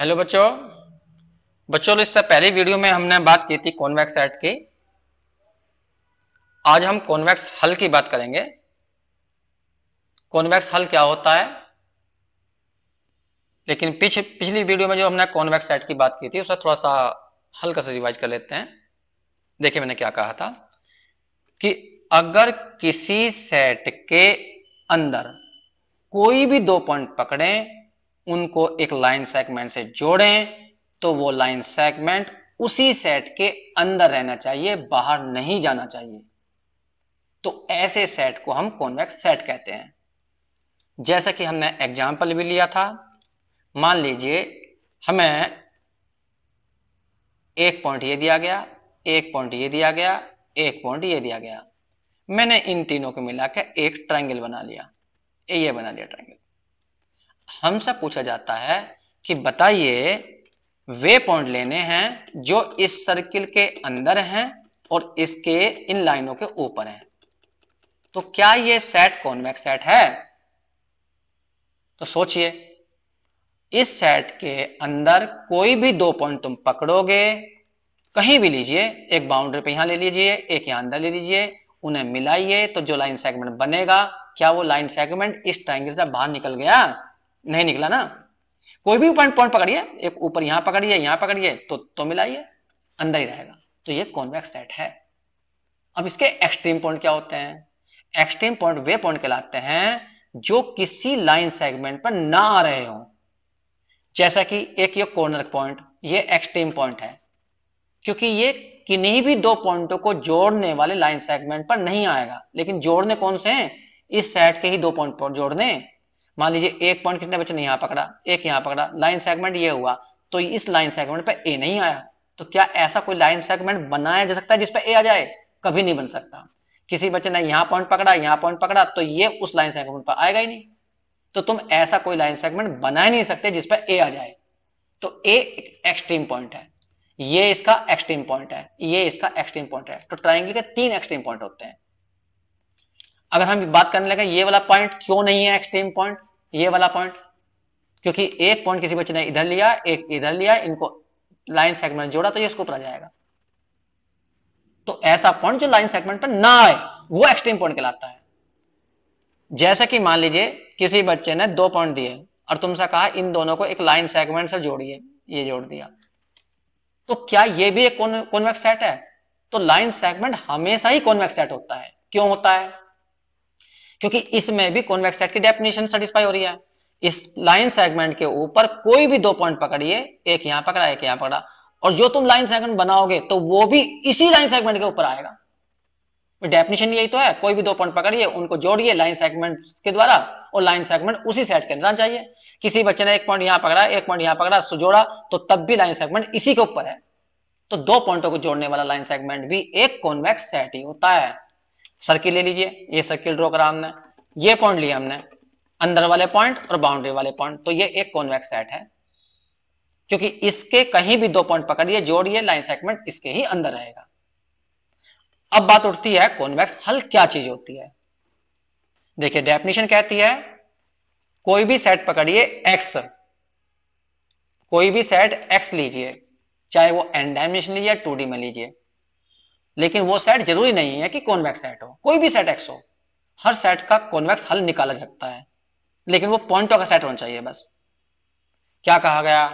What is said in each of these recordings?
hello बच्चों बच्चों इससे पहले वीडियो में हमने बात की थी कॉन्वेक्स सेट की आज हम कॉन्वेक्स हल की बात करेंगे कॉन्वेक्स हल क्या होता है लेकिन पिछ, पिछली वीडियो में जो हमने कॉन्वेक्स सेट की बात की थी उसे थोड़ा सा हल्का से रिवाइज कर लेते हैं देखिए मैंने क्या कहा था कि अगर किसी सेट के अंदर कोई भी दो पॉइंट पकड़ें उनको एक लाइन सेगमेंट से जोड़ें तो वो लाइन सेगमेंट उसी सेट के अंदर रहना चाहिए बाहर नहीं जाना चाहिए तो ऐसे सेट को हम कॉन्वेक्स सेट कहते हैं जैसा कि हमने एग्जाम्पल भी लिया था मान लीजिए हमें एक पॉइंट ये दिया गया एक पॉइंट ये दिया गया एक पॉइंट ये दिया गया मैंने इन तीनों को मिलाकर एक ट्रायंगल बना लिया ये बना लिया ट्रायंगल हमसे पूछा जाता है कि बताइए वे पॉइंट लेने हैं जो इस सर्किल के अंदर हैं और इसके इन लाइनों के ऊपर हैं तो क्या ये सेट कॉन्वेक्स सेट है तो सोचिए इस सेट के अंदर कोई भी दो पॉइंट तुम पकड़ोगे कहीं भी लीजिए एक बाउंड्री पे यहां ले लीजिए एक यहां अंदर ले लीजिए उन्हें मिलाइए तो जो लाइन सेगमेंट बनेगा क्या वो लाइन सेगमेंट इस ट्राइंगल से बाहर निकल गया नहीं निकला ना कोई भी पॉइंट पॉइंट पकड़िए एक ऊपर यहां पकड़िए यहां पकड़िए तो तो मिलाइए अंदर ही रहेगा तो ये कॉन्वेक्स सेट है अब इसके एक्सट्रीम पॉइंट क्या होते हैं एक्सट्रीम पॉइंट वे पॉइंट कहलाते हैं जो किसी लाइन सेगमेंट पर ना आ रहे हो जैसा कि एक ये कॉर्नर पॉइंट ये एक्सट्रीम पॉइंट है क्योंकि ये किन्हीं भी दो पॉइंटों को जोड़ने वाले लाइन सेगमेंट पर नहीं आएगा लेकिन जोड़ने कौन से हैं इस सेट के ही दो पॉइंट पर जोड़ने मान लीजिए एक पॉइंट कितने बच्चे ने यहाँ पकड़ा एक यहाँ पकड़ा लाइन सेगमेंट ये हुआ तो इस लाइन सेगमेंट पे ए नहीं आया तो क्या ऐसा कोई लाइन सेगमेंट बनाया जा सकता है जिसपे ए आ जाए कभी नहीं बन सकता किसी बच्चे ने यहाँ पॉइंट पकड़ा यहाँ पॉइंट पकड़ा तो ये उस लाइन सेगमेंट पर आएगा ही नहीं तो तुम ऐसा कोई लाइन सेगमेंट बना ही नहीं सकते जिसपे ए आ जाए तो ए एक्सट्रीम पॉइंट है ये इसका एक्सट्रीम पॉइंट है ये इसका एक्सट्रीम पॉइंट है तो ट्राइंगल के तीन एक्सट्रीम पॉइंट होते हैं अगर हम बात करने लगे ये वाला पॉइंट क्यों नहीं है एक्सट्रीम पॉइंट ये वाला पॉइंट क्योंकि एक पॉइंट किसी बच्चे ने इधर लिया एक इधर लिया इनको लाइन सेगमेंट जोड़ा तो ये इसको आ जाएगा तो ऐसा पॉइंट जो लाइन सेगमेंट पर ना आए वो एक्सट्रीम पॉइंट कहलाता है जैसे कि मान लीजिए किसी बच्चे ने दो पॉइंट दिए और तुमसे कहा इन दोनों को एक लाइन सेगमेंट से जोड़िए ये जोड़ दिया तो क्या ये भी एक कॉन्वेक्स सेट है तो लाइन सेगमेंट हमेशा ही कॉन्वेक्स सेट होता है क्यों होता है क्योंकि इसमें भी कॉन्वेक्स सेट की डेफिनेशन सेटिस्फाई हो रही है इस लाइन सेगमेंट के ऊपर कोई भी दो पॉइंट पकड़िए एक यहां पकड़ा एक यहां पकड़ा और जो तुम लाइन सेगमेंट बनाओगे तो वो भी इसी लाइन सेगमेंट के ऊपर आएगा डेफिनेशन यही तो है कोई भी दो पॉइंट पकड़िए उनको जोड़िए लाइन सेगमेंट के द्वारा और लाइन सेगमेंट उसी सेट के अंदर चाहिए किसी बच्चे ने एक पॉइंट यहाँ पकड़ा एक पॉइंट यहाँ पकड़ा जोड़ा तो तब भी लाइन सेगमेंट इसी के ऊपर है तो दो पॉइंटों को जोड़ने वाला लाइन सेगमेंट भी एक कॉन्वेक्स सेट ही होता है सर्किल ले लीजिए ये सर्किल ड्रॉ करा हमने ये पॉइंट लिया हमने अंदर वाले पॉइंट और बाउंड्री वाले पॉइंट तो ये एक कॉन्वेक्स सेट है क्योंकि इसके कहीं भी दो पॉइंट पकड़िए जोड़िए लाइन सेगमेंट इसके ही अंदर रहेगा अब बात उठती है कॉन्वेक्स हल क्या चीज होती है देखिए डेफिनेशन कहती है कोई भी सेट पकड़िए एक्स कोई भी सेट एक्स लीजिए चाहे वो एन डायमेंशन लीजिए टू डी में लीजिए लेकिन वो सेट जरूरी नहीं है कि कॉन्वेक्स सेट हो कोई भी सेट एक्स हो हर सेट का कॉन्वेक्स हल निकाला जा सकता है लेकिन वो पॉइंटों का सेट होना चाहिए बस क्या कहा गया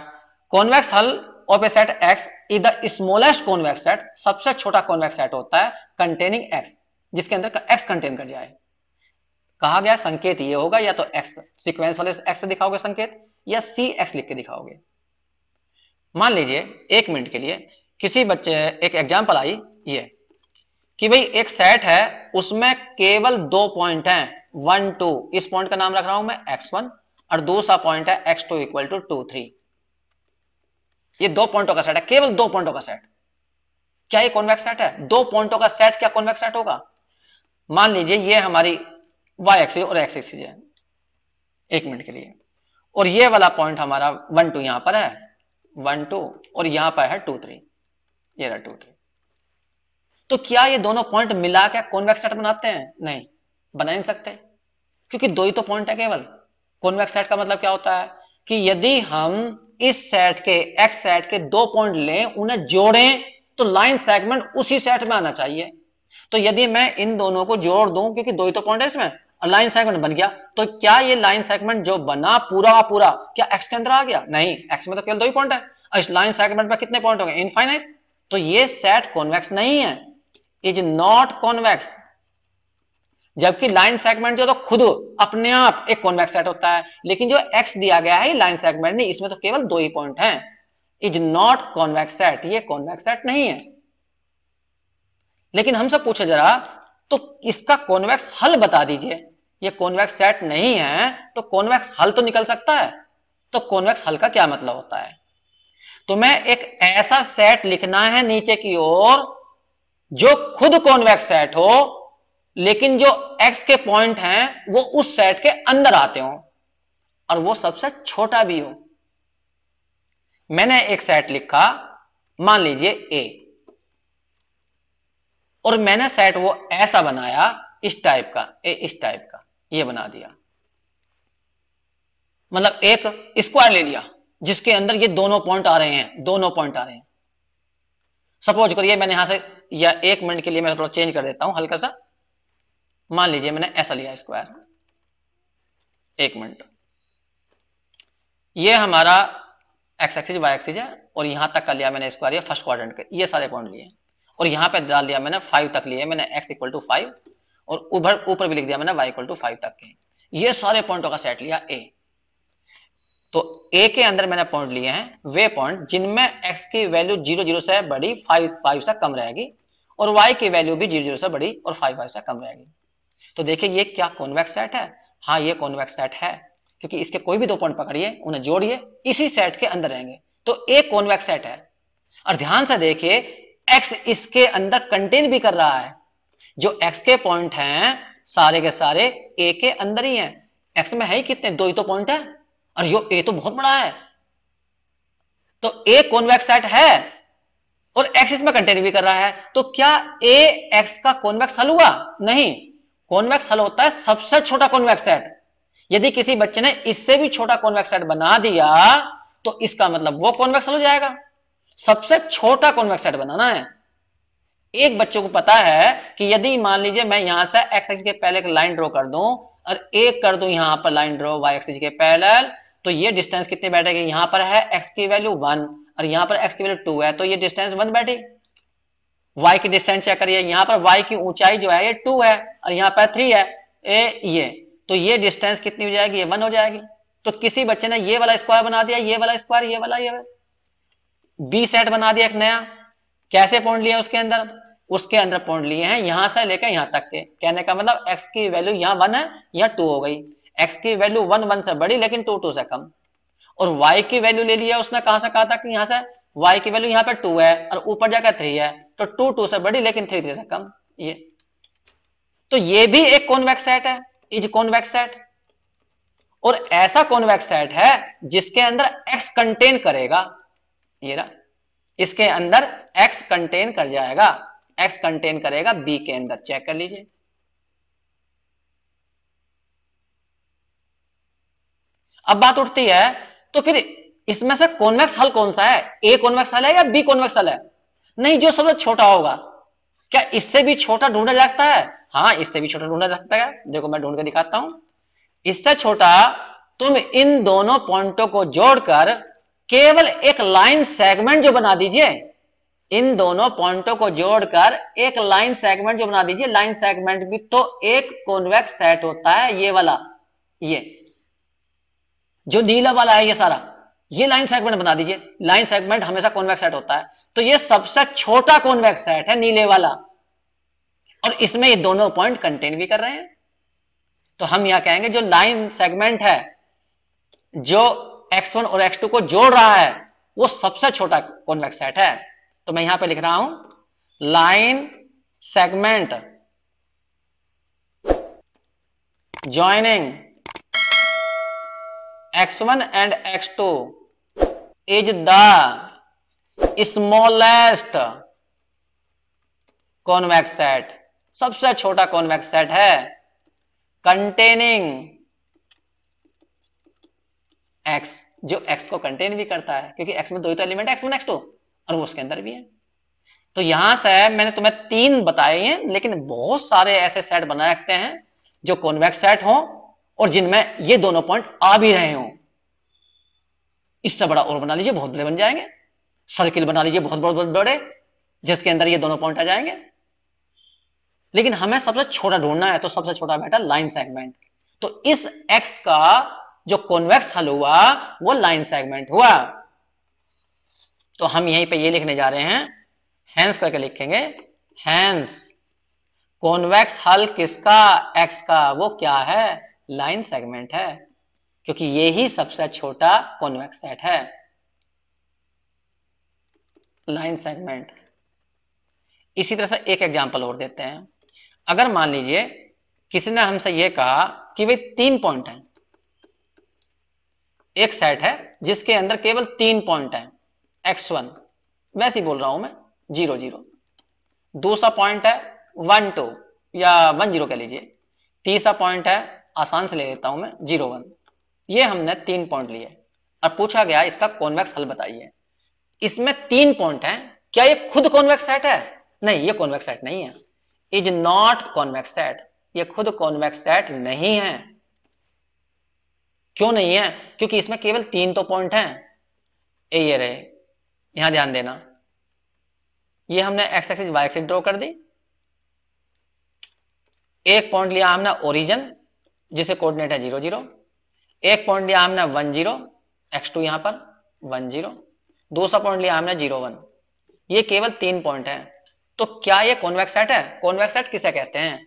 convex hull of a set x is the smallest convex set सबसे छोटा कॉन्वेक्स सेट होता है कंटेनिंग एक्स जिसके अंदर एक्स कंटेन कर जाए कहा गया संकेत ये होगा या तो एक्स सीक्वेंस वाले एक्स दिखाओगे संकेत या सी एक्स लिख के दिखाओगे मान लीजिए एक मिनट के लिए किसी बच्चे एक एग्जाम्पल आई ये कि भाई एक सेट है उसमें केवल दो पॉइंट हैं वन टू इस पॉइंट का नाम रख रहा हूं मैं एक्स वन और दूसरा पॉइंट है x two equal to two three ये दो पॉइंटों का सेट है केवल दो पॉइंटों का सेट क्या ये कॉन्वेक्स सेट है दो पॉइंटों का सेट क्या कॉन्वेक्स सेट होगा मान लीजिए ये हमारी वाई एक्सिस और एक्स एक्सिस है एक मिनट के लिए और ये वाला पॉइंट हमारा वन टू यहां पर है वन टू और यहां पर है टू थ्री ये रहा टू थ्री तो क्या ये दोनों पॉइंट मिला के कॉन्वेक्स सेट बनाते हैं नहीं बना नहीं सकते क्योंकि दो ही तो पॉइंट है केवल कॉन्वेक्स सेट का मतलब क्या होता है कि यदि हम इस सेट के एक्स सेट के दो पॉइंट लें उन्हें जोड़ें तो लाइन सेगमेंट उसी सेट में आना चाहिए तो यदि मैं इन दोनों को जोड़ दूं क्योंकि दो ही तो पॉइंट है इसमें लाइन सेगमेंट बन गया तो क्या ये लाइन सेगमेंट जो बना पूरा का पूरा क्या एक्स के अंदर आ गया नहीं एक्स में तो केवल दो ही पॉइंट है इस लाइन सेगमेंट में कितने पॉइंट होंगे इनफाइनाइट तो ये सेट कॉन्वेक्स नहीं है इज नॉट कॉन्वेक्स जबकि लाइन सेगमेंट जो तो खुद अपने आप एक कॉन्वेक्स सेट होता है लेकिन जो एक्स दिया गया है लाइन सेगमेंट नहीं इसमें तो केवल दो ही पॉइंट हैं इज नॉट कॉन्वेक्स सेट ये कॉन्वेक्स सेट नहीं है लेकिन हमसे पूछे जरा तो इसका कॉन्वेक्स हल बता दीजिए ये कॉन्वेक्स सेट नहीं है तो कॉन्वेक्स हल तो निकल सकता है तो कॉन्वेक्स हल का क्या मतलब होता है तो मैं एक ऐसा सेट लिखना है नीचे की ओर जो खुद कॉन्वेक्स सेट हो लेकिन जो एक्स के पॉइंट हैं वो उस सेट के अंदर आते हो और वो सबसे छोटा भी हो मैंने एक सेट लिखा मान लीजिए ए और मैंने सेट वो ऐसा बनाया इस टाइप का ए इस टाइप का ये बना दिया मतलब एक स्क्वायर ले लिया जिसके अंदर ये दोनों पॉइंट आ रहे हैं दोनों पॉइंट आ रहे हैं सपोज करिए मैंने यहां से या एक मिनट के लिए मैं थोड़ा चेंज कर देता हूं हल्का सा मान लीजिए मैंने ऐसा लिया स्क्वायर एक मिनट ये हमारा एक्स एक्सिस वाई एक्सिस है और यहां तक का लिया मैंने स्क्वायर फर्स्ट क्वार का ये सारे पॉइंट लिए और यहां पर डाल दिया मैंने फाइव तक लिए मैंने एक्स इक्वल और ऊपर ऊपर भी लिख दिया मैंने वाई इक्वल टू फाइव तक के ये सारे पॉइंटों का सेट लिया ए तो ए के अंदर मैंने पॉइंट लिए हैं वे पॉइंट जिनमें एक्स की वैल्यू जीरो जीरो से बड़ी फाइव फाइव से कम रहेगी और वाई की वैल्यू भी जीरो जीरो से बड़ी और फाइव फाइव से कम रहेगी तो देखिए ये क्या कॉन्वेक्स सेट है हाँ ये कॉन्वेक्स सेट है क्योंकि इसके कोई भी दो पॉइंट पकड़िए उन्हें जोड़िए इसी सेट के अंदर रहेंगे तो ए कॉन्वेक्स सेट है और ध्यान से देखिए एक्स इसके अंदर कंटेन भी कर रहा है जो एक्स के पॉइंट हैं सारे के सारे ए के अंदर ही हैं एक्स में है ही कितने दो ही तो पॉइंट है और यो ए तो बहुत बड़ा है तो ए कॉन्वेक्स सेट है और एक्स इसमें कंटेन भी कर रहा है तो क्या ए एक्स का कॉन्वेक्स हल हुआ नहीं कॉन्वेक्स हल होता है सबसे छोटा कॉन्वेक्स सेट यदि किसी बच्चे ने इससे भी छोटा कॉन्वेक्स सेट बना दिया तो इसका मतलब वो कॉन्वेक्स हल हो जाएगा सबसे छोटा कॉन्वेक्स सेट बनाना है एक बच्चे को पता है कि यदि मान लीजिए मैं यहां से एक्स एक्स के पहले एक लाइन ड्रॉ कर दूं और एक कर दूं यहां पर लाइन ड्रॉ वाई एक्स के पैरेलल तो ये डिस्टेंस कितने बैठेगी यहां पर है एक्स की वैल्यू वन और यहां पर एक्स की वैल्यू टू है तो ये डिस्टेंस वन बैठी वाई की डिस्टेंस चेक करिए यहां पर वाई की ऊंचाई जो है ये टू है और यहां पर थ्री है ए ये तो ये डिस्टेंस कितनी हो जाएगी ये वन हो जाएगी तो किसी बच्चे ने ये वाला स्क्वायर बना दिया ये वाला स्क्वायर ये वाला ये बी सेट बना दिया एक नया कैसे पॉइंट लिया उसके अंदर उसके अंदर पॉइंट लिए हैं यहां से लेकर यहां तक के कहने का मतलब एक्स की वैल्यू यहां वन है यहाँ टू हो गई एक्स की वैल्यू वन वन से बड़ी लेकिन टू टू से कम और y की वैल्यू ले लिया उसने कहा से कहा था कि यहां से y की वैल्यू यहां पर टू है और ऊपर जाकर थ्री है तो टू टू से बड़ी लेकिन थ्री थ्री से कम ये तो ये भी एक कॉनवेक्स सेट है इज कॉनवेक्स सेट और ऐसा कॉनवेक्स सेट है जिसके अंदर x कंटेन करेगा ये रहा इसके अंदर x कंटेन कर जाएगा x कंटेन करेगा b के अंदर चेक कर लीजिए अब बात उठती है तो फिर इसमें से कॉन्वेक्स हल कौन सा है ए कॉन्वेक्स हल है या बी कॉन्वेक्स हल है नहीं जो सबसे छोटा होगा क्या इससे भी छोटा ढूंढा जाता है हाँ इससे भी छोटा ढूंढा जाता है देखो मैं ढूंढ के दिखाता हूं इससे छोटा तुम इन दोनों पॉइंटों को जोड़कर केवल एक लाइन सेगमेंट जो बना दीजिए इन दोनों पॉइंटों को जोड़कर एक लाइन सेगमेंट जो बना दीजिए लाइन सेगमेंट भी तो एक कॉन्वेक्स सेट होता है ये वाला ये जो नीला वाला है ये सारा ये लाइन सेगमेंट बना दीजिए लाइन सेगमेंट हमेशा कॉन्वेक्स सेट होता है तो ये सबसे छोटा कॉन्वेक्स सेट है नीले वाला और इसमें ये दोनों पॉइंट कंटेन भी कर रहे हैं तो हम यह कहेंगे जो लाइन सेगमेंट है जो एक्स वन और एक्स टू को जोड़ रहा है वो सबसे छोटा कॉन्वेक्स सेट है तो मैं यहां पर लिख रहा हूं line segment joining x1 and x2 is the smallest convex set सबसे छोटा कॉन्वेक्स सेट है कंटेनिंग x जो x को कंटेन भी करता है क्योंकि x में दो ही तो एलिमेंट है x1 x2 और वो उसके अंदर भी है तो यहां से मैंने तुम्हें तीन बताए हैं लेकिन बहुत सारे ऐसे सेट बना रखते हैं जो कॉन्वेक्स सेट हो और जिनमें ये दोनों पॉइंट आ भी रहे हो इससे बड़ा और बना लीजिए बहुत बड़े बन जाएंगे सर्किल बना लीजिए बहुत बहुत बड़े जिसके अंदर ये दोनों पॉइंट आ जाएंगे लेकिन हमें सबसे छोटा ढूंढना है तो सबसे छोटा बैठा लाइन सेगमेंट तो इस एक्स का जो कॉन्वेक्स हल हुआ वो लाइन सेगमेंट हुआ तो हम यहीं पे ये लिखने जा रहे हैं हैंस करके लिखेंगे हैंस कॉन्वेक्स हल किसका एक्स का वो क्या है लाइन सेगमेंट है क्योंकि ये ही सबसे छोटा कॉन्वेक्स सेट है लाइन सेगमेंट इसी तरह से एक एग्जांपल और देते हैं अगर मान लीजिए किसी ने हमसे यह कहा कि वे तीन पॉइंट हैं एक सेट है जिसके अंदर केवल तीन पॉइंट है एक्स वन वैसे ही बोल रहा हूं मैं जीरो जीरो दूसरा पॉइंट है वन टू या वन जीरो कह लीजिए तीसरा पॉइंट है आसान से ले लेता हूं मैं जीरो वन ये हमने तीन पॉइंट लिए और पूछा गया इसका कॉन्वेक्स हल बताइए इसमें तीन पॉइंट हैं क्या ये खुद कॉन्वेक्स सेट है नहीं ये कॉन्वेक्स सेट नहीं है इज नॉट कॉन्वेक्स सेट ये खुद कॉन्वेक्स सेट नहीं है क्यों नहीं है क्योंकि इसमें केवल तीन तो पॉइंट हैं ये रहे यहां ध्यान देना ये हमने x axis y axis draw कर दी एक पॉइंट लिया हमने ओरिजन जिसे कोऑर्डिनेट है जीरो जीरो एक पॉइंट लिया हमने वन जीरो एक्स टू यहां पर वन जीरो दूसरा पॉइंट लिया हमने जीरो वन ये केवल तीन पॉइंट है तो क्या ये कॉन्वेक्स सेट है कॉन्वेक्स सेट किसे कहते हैं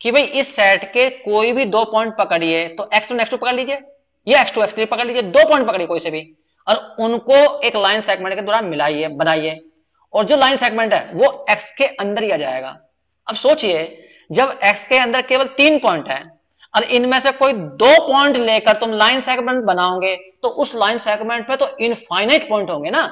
कि भाई इस सेट के कोई भी दो पॉइंट पकड़िए तो एक्स वन एक्स टू पकड़ लीजिए या एक्स टू एक्स थ्री पकड़ लीजिए दो पॉइंट पकड़िए कोई से भी और उनको एक लाइन सेगमेंट के द्वारा मिलाइए बनाइए और जो लाइन सेगमेंट है वो एक्स के अंदर ही आ जाएगा अब सोचिए जब एक्स के अंदर केवल तीन पॉइंट है और इनमें से कोई दो पॉइंट लेकर तुम लाइन सेगमेंट बनाओगे तो उस लाइन सेगमेंट पे तो इनफाइनाइट पॉइंट होंगे ना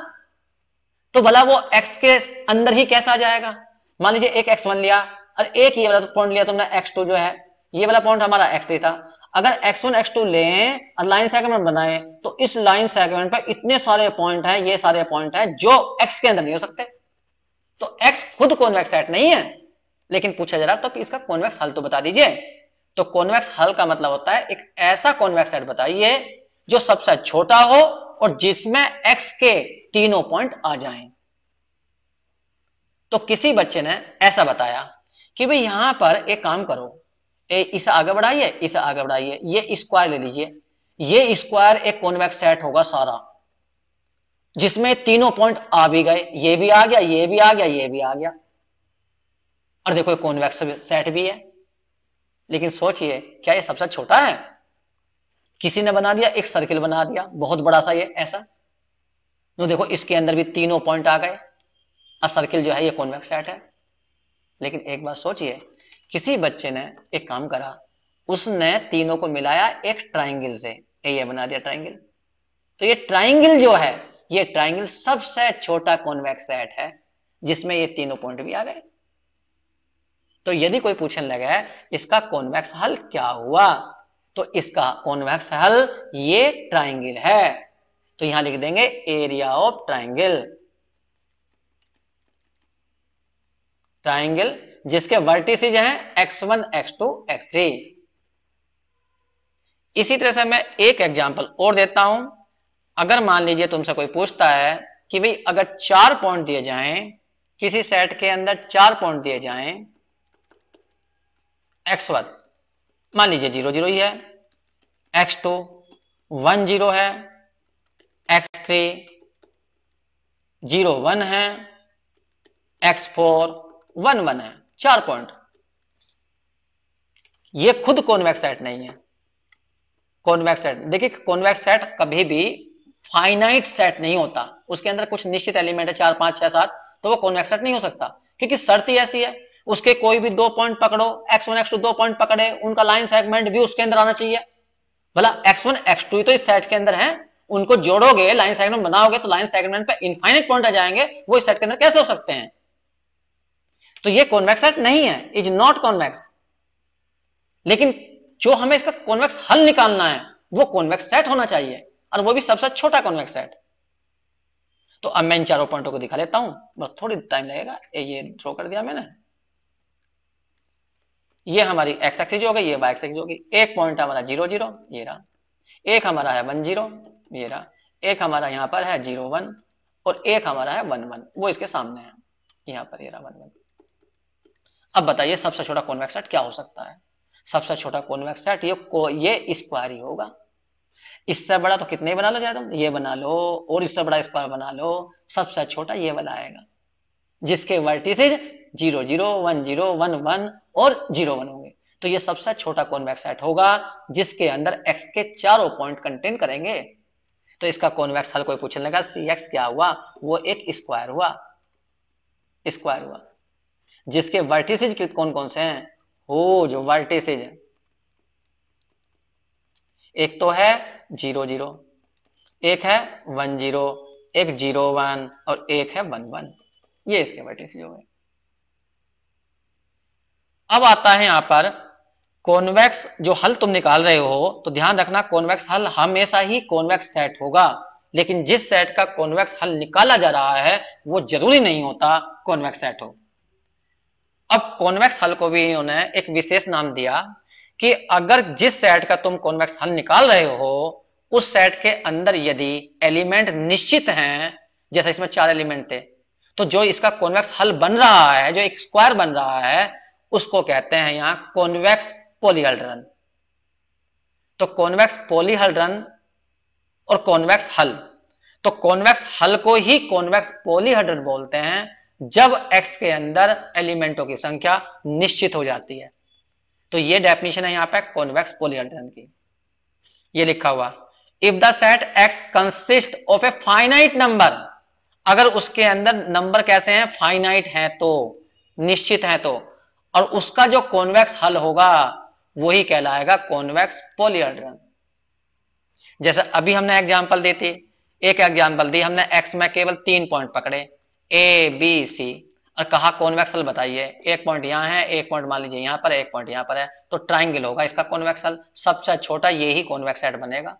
तो भला वो एक्स के अंदर ही कैसा आ जाएगा मान लीजिए एक एक्स वन लिया और एक ये वाला पॉइंट लिया तुमने एक्स टू जो है ये वाला पॉइंट हमारा एक्स थ्री था अगर एक्स वन एक्स टू लें और लाइन सेगमेंट बनाए तो इस लाइन सेगमेंट पर इतने सारे पॉइंट है ये सारे पॉइंट है जो एक्स के अंदर नहीं हो सकते तो एक्स खुद कॉन्वेक्स सेट नहीं है लेकिन पूछा जरा तो इसका कॉन्वेक्स हल तो बता दीजिए तो कॉन्वेक्स हल का मतलब होता है एक ऐसा कॉन्वेक्स सेट बताइए जो सबसे छोटा हो और जिसमें एक्स के तीनों पॉइंट आ जाए तो किसी बच्चे ने ऐसा बताया कि भाई यहां पर एक काम करो ए इसे आगे बढ़ाइए इसे आगे बढ़ाइए ये स्क्वायर ले लीजिए ये स्क्वायर एक कॉन्वेक्स सेट होगा सारा जिसमें तीनों पॉइंट आ भी गए ये भी आ गया ये भी आ गया ये भी आ गया और देखो कॉन्वेक्स सेट भी है लेकिन सोचिए क्या ये सबसे छोटा है किसी ने बना दिया एक सर्किल बना दिया बहुत बड़ा सा ये ऐसा नो देखो इसके अंदर भी तीनों पॉइंट आ गए और सर्किल जो है ये कॉन्वेक्स सेट है लेकिन एक बार सोचिए किसी बच्चे ने एक काम करा उसने तीनों को मिलाया एक ट्राइंगल से ये बना दिया ट्राइंगल तो ये ट्राइंगल जो है ये ट्राइंगल सबसे छोटा कॉन्वेक्स सेट है जिसमें ये तीनों पॉइंट भी आ गए तो यदि कोई पूछने लगे इसका कॉन्वेक्स हल क्या हुआ तो इसका कॉन्वेक्स हल ये ट्राइंगल है तो यहां लिख देंगे एरिया ऑफ ट्राइंगल ट्राइंगल जिसके वर्टिसेज हैं x1, x2, x3 इसी तरह से मैं एक एग्जांपल और देता हूं अगर मान लीजिए तुमसे कोई पूछता है कि भाई अगर चार पॉइंट दिए जाएं किसी सेट के अंदर चार पॉइंट दिए जाएं एक्स वन मान लीजिए जीरो जीरो ही है एक्स टू वन जीरो है एक्स थ्री जीरो वन है एक्स फोर वन वन है चार पॉइंट ये खुद कॉन्वेक्स सेट नहीं है कॉन्वेक्स सेट देखिए कॉन्वेक्स सेट कभी भी फाइनाइट सेट नहीं होता उसके अंदर कुछ निश्चित एलिमेंट है चार पांच छह सात तो वो कॉन्वेक्स सेट नहीं हो सकता क्योंकि शर्त ही ऐसी है उसके कोई भी दो पॉइंट पकड़ो एक्स वन एक्स टू दो पॉइंट पकड़े उनका लाइन सेगमेंट भी उसके अंदर आना चाहिए भला एक्स वन एक्स टू तो इस सेट के अंदर है उनको जोड़ोगे लाइन सेगमेंट बनाओगे तो लाइन सेगमेंट पे इनफाइनिट पॉइंट आ जाएंगे वो इस सेट के अंदर कैसे हो सकते हैं तो ये कॉन्वेक्स सेट नहीं है इज नॉट कॉन्वेक्स लेकिन जो हमें इसका कॉन्वेक्स हल निकालना है वो कॉन्वेक्स सेट होना चाहिए और वो भी सबसे छोटा कॉन्वेक्स सेट तो अब मैं इन चारों पॉइंटों को दिखा लेता हूं बस थोड़ी टाइम लगेगा ये ड्रॉ कर दिया मैंने ये हमारी एक्स एक्सिस हो गई ये वाई एक्सिस हो गई एक पॉइंट हमारा जीरो जीरो ये रहा एक हमारा है वन जीरो ये रहा एक हमारा यहाँ पर है जीरो वन और एक हमारा है वन वन वो इसके सामने है यहाँ पर ये रहा वन वन अब बताइए सबसे छोटा कॉन्वेक्स सेट क्या हो सकता है सबसे छोटा कॉन्वेक्स सेट ये को, ये स्क्वायर ही होगा इससे बड़ा तो कितने बना लो जाए तुम ये बना लो और इससे बड़ा स्क्वायर बना लो सबसे छोटा ये वाला आएगा जिसके vertices zero zero one zero one one और जीरो वन होंगे तो ये सबसे छोटा कॉन्वेक्स सेट होगा जिसके अंदर एक्स के चारों पॉइंट कंटेन करेंगे तो इसका कॉन्वेक्स हल कोई पूछने लगा सी एक्स क्या हुआ वो एक स्क्वायर हुआ स्क्वायर हुआ जिसके वर्टिसेज कौन कौन से हैं हो जो वर्टिसेज है एक तो है जीरो जीरो एक है वन जीरो एक जीरो वन और एक है वन वन ये इसके वर्टिसेज हो गए अब आता है यहां पर कॉन्वेक्स जो हल तुम निकाल रहे हो तो ध्यान रखना कॉन्वेक्स हल हमेशा ही कॉन्वेक्स सेट होगा लेकिन जिस सेट का कॉन्वेक्स हल निकाला जा रहा है वो जरूरी नहीं होता कॉन्वेक्स सेट हो अब कॉन्वेक्स हल को भी उन्होंने एक विशेष नाम दिया कि अगर जिस सेट का तुम कॉन्वेक्स हल निकाल रहे हो उस सेट के अंदर यदि एलिमेंट निश्चित हैं जैसे इसमें चार एलिमेंट थे तो जो इसका कॉन्वेक्स हल बन रहा है जो एक स्क्वायर बन रहा है उसको कहते हैं यहां कॉन्वेक्स पोलीहल्ड्रन तो कॉन्वेक्स पोलिहल्ड्रन और कॉन्वेक्स हल तो कॉन्वेक्स हल को ही कॉन्वेक्स पोलीहड्रन बोलते हैं जब एक्स के अंदर एलिमेंटों की संख्या निश्चित हो जाती है तो ये डेफिनेशन है यहां पर कॉन्वेक्स पोलीहड्रन की ये लिखा हुआ if the set x consist of a finite number अगर उसके अंदर नंबर कैसे हैं फाइनाइट हैं तो निश्चित हैं तो और उसका जो कॉन्वेक्स हल होगा वही कहलाएगा कॉन्वेक्स पोलियड्रन जैसे अभी हमने एग्जाम्पल दी थी एक एग्जाम्पल दी हमने एक्स में केवल तीन पॉइंट पकड़े ए बी सी और कहा कॉन्वेक्स हल बताइए एक पॉइंट यहां है एक पॉइंट मान लीजिए यहां पर एक पॉइंट यहां पर है तो ट्राइंगल होगा इसका कॉन्वेक्स हल सबसे छोटा यही कॉन्वेक्स हेड बनेगा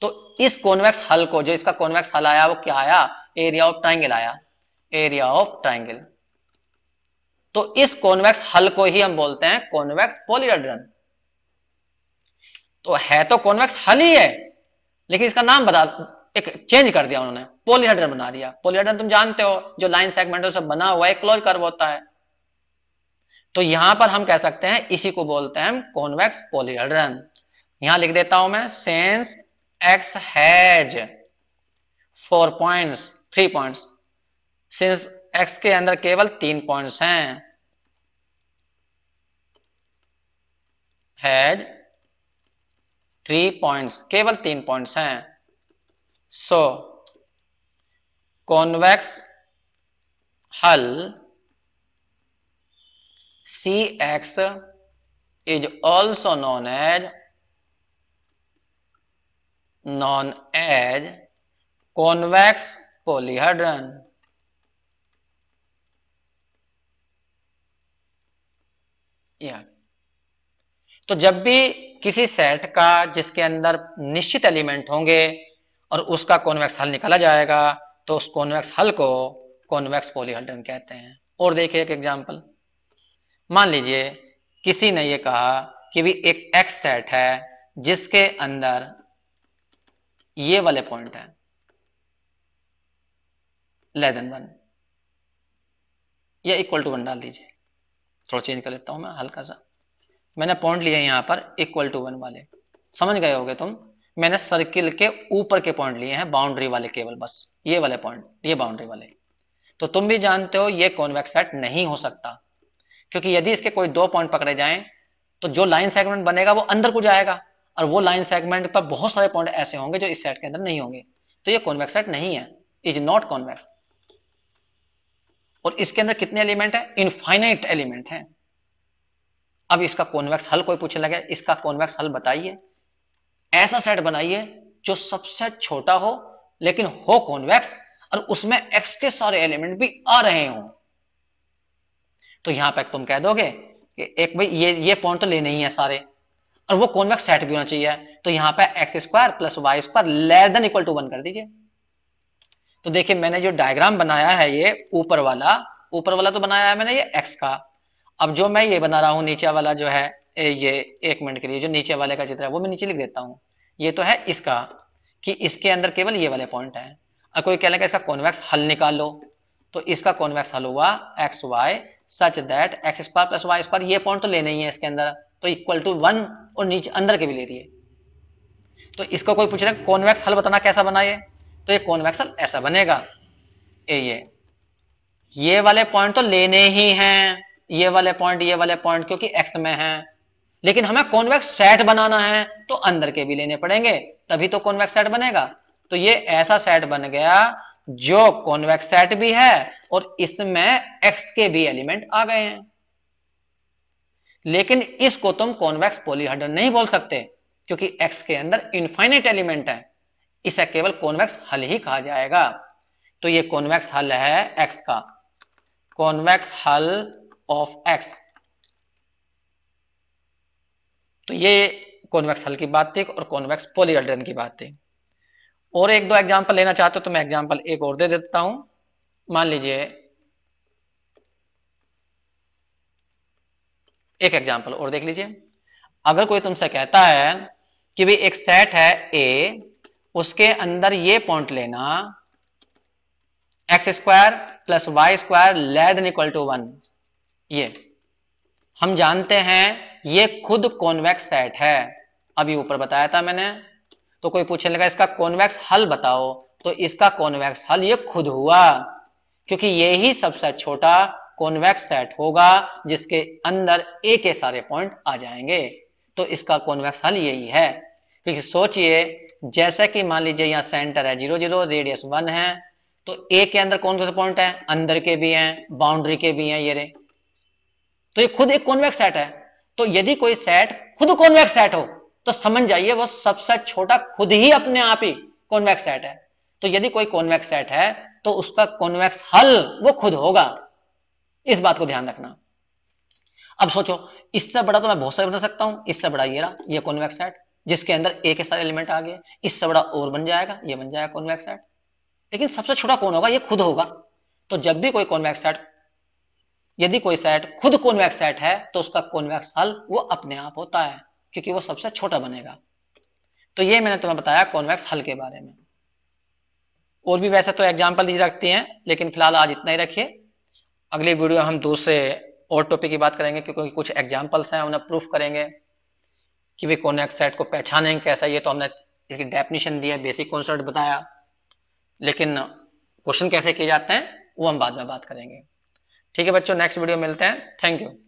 तो इस कॉन्वेक्स हल को जो इसका कॉन्वेक्स हल आया वो क्या आया एरिया ऑफ ट्राइंगल आया एरिया ऑफ ट्राइंगल तो इस कॉन्वेक्स हल को ही हम बोलते हैं कॉन्वेक्स पॉलीहेड्रन तो है तो कॉन्वेक्स हल ही है लेकिन इसका नाम बता एक चेंज कर दिया उन्होंने पोलिहाइड्रन बना दिया पोलिहाइड्रन तुम जानते हो जो लाइन सेगमेंट से बना हुआ है क्लोज कर्व होता है तो यहां पर हम कह सकते हैं इसी को बोलते हैं कॉन्वेक्स पोलिहाइड्रन यहां लिख देता हूं मैं since x has four points three points since x के अंदर केवल तीन पॉइंट्स हैं हैज थ्री पॉइंट्स केवल तीन पॉइंट्स हैं so convex hull c x is also known as known as convex या yeah तो जब भी किसी सेट का जिसके अंदर निश्चित एलिमेंट होंगे और उसका कॉन्वेक्स हल निकाला जाएगा तो उस कॉन्वेक्स हल को कॉन्वेक्स पोलीहड्रन कहते हैं और देखिए एक एग्जाम्पल मान लीजिए किसी ने ये कहा कि भी एक एक्स सेट है जिसके अंदर ये वाले पॉइंट है लेदन वन या इक्वल टू वन डाल दीजिए थोड़ा चेंज कर लेता हूं मैं हल्का सा मैंने पॉइंट लिए यहाँ पर इक्वल टू वन वाले समझ गए होगे तुम मैंने सर्किल के ऊपर के पॉइंट लिए हैं बाउंड्री वाले केवल बस ये वाले पॉइंट ये बाउंड्री वाले तो तुम भी जानते हो ये कॉन्वेक्स सेट नहीं हो सकता क्योंकि यदि इसके कोई दो पॉइंट पकड़े जाएं तो जो लाइन सेगमेंट बनेगा वो अंदर को जाएगा और वो लाइन सेगमेंट पर बहुत सारे पॉइंट ऐसे होंगे जो इस सेट के अंदर नहीं होंगे तो ये कॉन्वेक्स सेट नहीं है इज नॉट कॉन्वेक्स और इसके अंदर कितने एलिमेंट है इनफाइनाइट एलिमेंट है अब इसका कॉन्वेक्स हल कोई पूछने लगे इसका कॉन्वेक्स हल बताइए ऐसा सेट बनाइए जो सबसे छोटा हो लेकिन हो कॉन्वेक्स और उसमें एक्स के सारे एलिमेंट भी आ रहे हो तो यहां पर तुम कह दोगे कि एक भाई ये ये पॉइंट तो लेने ही है सारे और वो कॉन्वेक्स सेट भी होना चाहिए तो यहां पर x square plus y square less than equal to one कर दीजिए तो देखिए मैंने जो डायग्राम बनाया है ये ऊपर वाला ऊपर वाला तो बनाया है मैंने ये एक्स का अब जो मैं ये बना रहा हूँ नीचे वाला जो है ये एक मिनट के लिए जो नीचे वाले का चित्र है वो मैं नीचे लिख देता हूँ ये तो है इसका कि इसके अंदर केवल ये वाले पॉइंट है और कोई कह लेगा इसका कॉन्वेक्स हल निकाल लो तो इसका कॉन्वेक्स हल हुआ x y such that x square plus y square ये पॉइंट तो लेना ही है इसके अंदर तो इक्वल टू वन और नीचे अंदर के भी ले दिए तो इसको कोई पूछ रहा है कॉन्वेक्स हल बताना कैसा बना ये तो ये कॉन्वेक्स हल ऐसा बनेगा ए ये ये वाले पॉइंट तो लेने ही हैं ये वाले पॉइंट ये वाले पॉइंट क्योंकि एक्स में है लेकिन हमें कॉन्वेक्स सेट बनाना है तो अंदर के भी लेने पड़ेंगे तभी तो कॉन्वेक्स सेट बनेगा तो ये ऐसा सेट बन गया जो कॉन्वेक्स सेट भी है और इसमें एक्स के भी एलिमेंट आ गए हैं लेकिन इसको तुम कॉन्वेक्स पोलिहाइड्रन नहीं बोल सकते क्योंकि एक्स के अंदर इनफाइनाइट एलिमेंट है इसे केवल कॉन्वेक्स हल ही कहा जाएगा तो ये कॉन्वेक्स हल है एक्स का कॉन्वेक्स हल ऑफ एक्स तो ये कॉन्वेक्स हल की बात थी और कॉन्वेक्स पोलीहेड्रन की बात थी और एक दो एग्जाम्पल लेना चाहते हो तो मैं एग्जाम्पल एक और दे देता हूं मान लीजिए एक एग्जाम्पल और देख लीजिए अगर कोई तुमसे कहता है कि भाई एक सेट है ए उसके अंदर ये पॉइंट लेना x square plus y square less than equal to one ये हम जानते हैं ये खुद कॉन्वेक्स सेट है अभी ऊपर बताया था मैंने तो कोई पूछने लगा इसका कॉन्वेक्स हल बताओ तो इसका कॉन्वेक्स हल ये खुद हुआ क्योंकि ये ही सबसे छोटा कॉन्वेक्स सेट होगा जिसके अंदर ए के सारे पॉइंट आ जाएंगे तो इसका कॉन्वेक्स हल यही है क्योंकि सोचिए जैसे कि मान लीजिए यहाँ सेंटर है जीरो जीरो रेडियस वन है तो ए के अंदर कौन कौन से पॉइंट है अंदर के भी हैं बाउंड्री के भी हैं ये रे तो ये खुद एक कॉन्वेक्स सेट है तो यदि कोई सेट खुद कॉन्वेक्स सेट हो तो समझ जाइए वो सबसे छोटा खुद ही अपने आप ही कॉन्वेक्स सेट है तो यदि कोई कॉन्वेक्स सेट है तो उसका कॉन्वेक्स हल वो खुद होगा इस बात को ध्यान रखना अब सोचो इससे बड़ा तो मैं बहुत सारे बना सकता हूं इससे बड़ा ये रहा ये कॉन्वेक्स सेट जिसके अंदर ए के सारे एलिमेंट आ गए इससे बड़ा और बन जाएगा ये बन जाएगा कॉन्वेक्स सेट लेकिन सबसे छोटा कौन होगा ये खुद होगा तो जब भी कोई कॉन्वेक्स सेट यदि कोई सेट खुद कॉन्वेक्स सेट है तो उसका कॉन्वेक्स हल वो अपने आप होता है क्योंकि वो सबसे छोटा बनेगा तो ये मैंने तुम्हें बताया कॉन्वेक्स हल के बारे में और भी वैसे तो एग्जाम्पल दी रखती हैं लेकिन फिलहाल आज इतना ही रखिए अगले वीडियो हम दूसरे और टॉपिक की बात करेंगे क्योंकि कुछ एग्जाम्पल्स हैं उन्हें प्रूफ करेंगे कि वे कॉन्वेक्स सेट को पहचानेंगे कैसा ये तो हमने इसकी डेफिनेशन दी है बेसिक कॉन्सेप्ट बताया लेकिन क्वेश्चन कैसे किए जाते हैं वो हम बाद में बात करेंगे ठीक है बच्चों नेक्स्ट वीडियो मिलते हैं थैंक यू